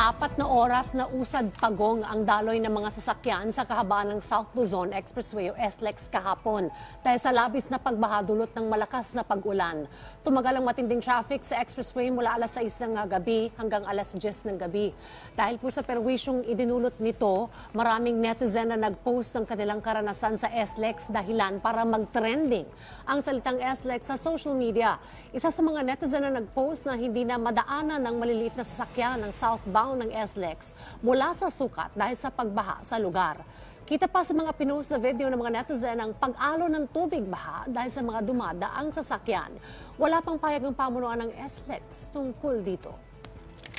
apat na oras na usad pagong ang daloy ng mga sasakyan sa kahabaan ng South Luzon Expressway o SLEX kahapon dahil sa labis na pagbaha dulot ng malakas na pag-ulan. Tumagal ang matinding traffic sa expressway mula alas 6 ng gabi hanggang alas 10 ng gabi. Dahil po sa perwisyong idinulot nito, maraming netizen na nag-post ng kanilang karanasan sa SLEX dahilan para mag-trending ang salitang SLEX sa social media. Isa sa mga netizen na nag-post na hindi na madaanan ng maliliit na sasakyan ng southbound down ng SLEX mula sa sukat dahil sa pagbaha sa lugar. Kita pa sa mga pinost sa video ng mga netizen ang pag-alo ng tubig baha dahil sa mga dumadaang sasakyan. Wala pang payag ang pamunuan ng SLEX tungkol dito.